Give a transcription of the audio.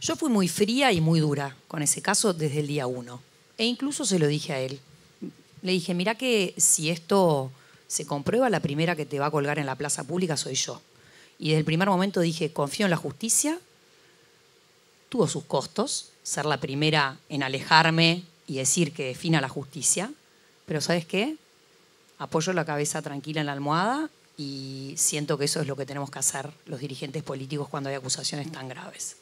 Yo fui muy fría y muy dura con ese caso desde el día uno. E incluso se lo dije a él. Le dije, mira que si esto se comprueba, la primera que te va a colgar en la plaza pública soy yo. Y desde el primer momento dije, confío en la justicia. Tuvo sus costos, ser la primera en alejarme y decir que defina la justicia. Pero ¿sabes qué? Apoyo la cabeza tranquila en la almohada y siento que eso es lo que tenemos que hacer los dirigentes políticos cuando hay acusaciones tan graves.